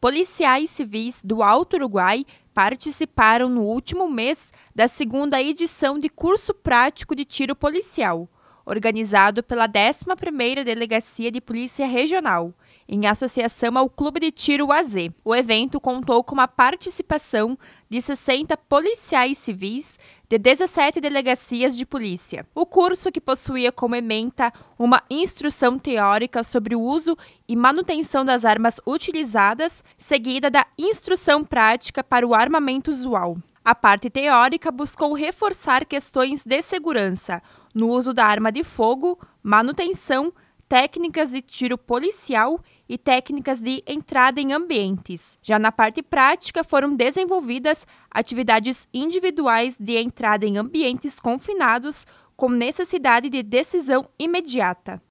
Policiais civis do Alto Uruguai participaram no último mês da segunda edição de curso prático de tiro policial, organizado pela 11ª Delegacia de Polícia Regional, em associação ao Clube de Tiro AZ. O evento contou com a participação de 60 policiais civis de 17 delegacias de polícia. O curso, que possuía como ementa uma instrução teórica sobre o uso e manutenção das armas utilizadas, seguida da instrução prática para o armamento usual. A parte teórica buscou reforçar questões de segurança no uso da arma de fogo, manutenção, técnicas de tiro policial e e técnicas de entrada em ambientes. Já na parte prática, foram desenvolvidas atividades individuais de entrada em ambientes confinados com necessidade de decisão imediata.